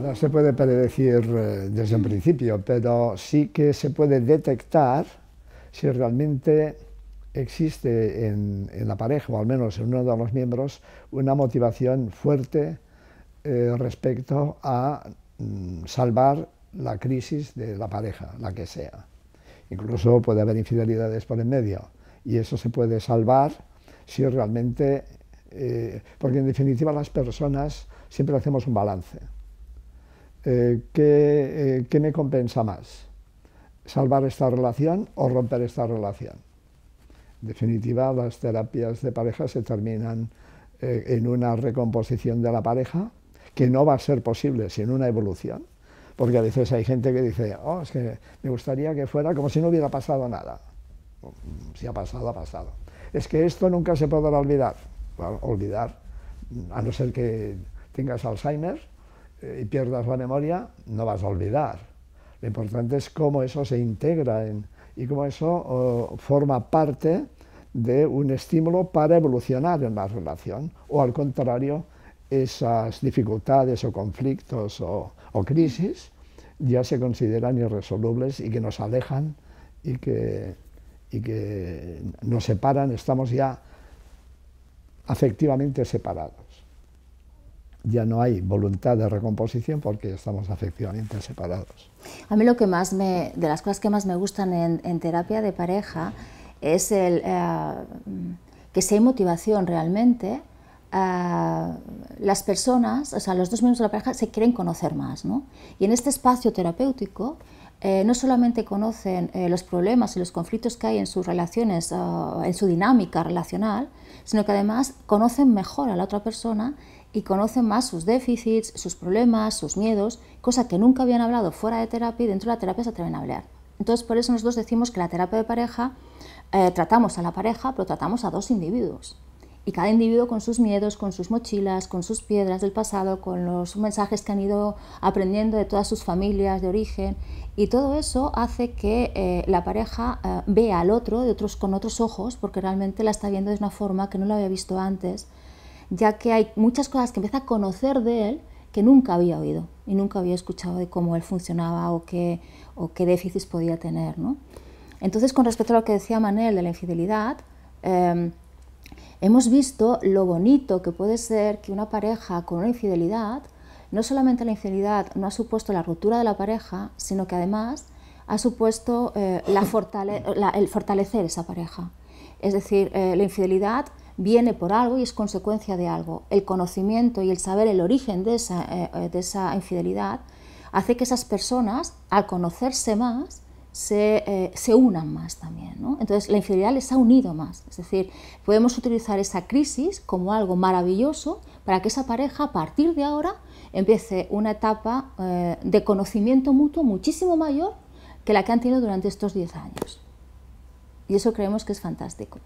nada se puede predecir eh, desde el principio, pero sí que se puede detectar si realmente existe en, la pareja, o al menos en uno de los miembros, una motivación fuerte eh, respecto a mm, salvar la crisis de la pareja, la que sea. Incluso puede haber infidelidades por en medio, y eso se puede salvar si realmente eh, porque en definitiva las personas siempre hacemos un balance. Eh, eh, ¿qué, me compensa más? ¿Salvar esta relación o romper esta relación? En definitiva, las terapias de pareja se terminan eh, en una recomposición de la pareja, que no va a ser posible sin una evolución, porque a veces hay gente que dice, oh, es que me gustaría que fuera como si no hubiera pasado nada. Mm, si ha pasado, ha pasado. Es que esto nunca se podrá olvidar. olvidar, a no ser que tengas Alzheimer, eh, y pierdas la memoria, no vas a olvidar. Lo importante es cómo eso se integra y cómo eso forma parte de un estímulo para evolucionar en la relación, o al contrario, esas dificultades o conflictos o, crisis ya se consideran irresolubles y que nos alejan y y que nos separan, estamos ya afectivamente separados ya no hay voluntad de recomposición porque estamos afectivamente separados. A mí lo que más me, de las cosas que más me gustan en, terapia de pareja es el, eh, que si hay motivación realmente, eh, las personas, o sea, los dos miembros de la pareja se quieren conocer más, Y en este espacio terapéutico eh, no solamente conocen los problemas y los conflictos que hay en sus relaciones, en su dinámica relacional, sino que además conocen mejor a la otra persona y conocen más sus déficits, sus problemas, sus miedos, cosa que nunca habían hablado fuera de terapia y dentro de la terapia se atreven a hablar. Entonces, por eso nosotros decimos que la terapia de pareja eh, tratamos a la pareja, pero tratamos a dos individuos. Y cada individuo con sus miedos, con sus mochilas, con sus piedras del pasado, con los mensajes que han ido aprendiendo de todas sus familias de origen. Y todo eso hace que eh, la pareja eh, vea al otro de otros, con otros ojos, porque realmente la está viendo de una forma que no la había visto antes ya que hay muchas cosas que empieza a conocer de él que nunca había oído y nunca había escuchado de cómo él funcionaba o qué, o qué déficits podía tener. Entonces, con respecto a lo que decía Manel de la infidelidad, em, hemos visto lo bonito que puede ser que una pareja con una infidelidad, no solamente la infidelidad no ha supuesto la ruptura de la pareja, sino que además ha supuesto eh, el fortalecer esa pareja. Es decir, eh, la infidelidad viene por algo y es consecuencia de algo. El conocimiento y el saber el origen de esa, eh, infidelidad hace que esas personas, al conocerse más, se, eh, unan más también. Entonces, la infidelidad les ha unido más. Es decir, podemos utilizar esa crisis como algo maravilloso para que esa pareja, a partir de ahora, empiece una etapa eh, de conocimiento mutuo muchísimo mayor que la que han tenido durante estos 10 años. Y eso creemos que es fantástico.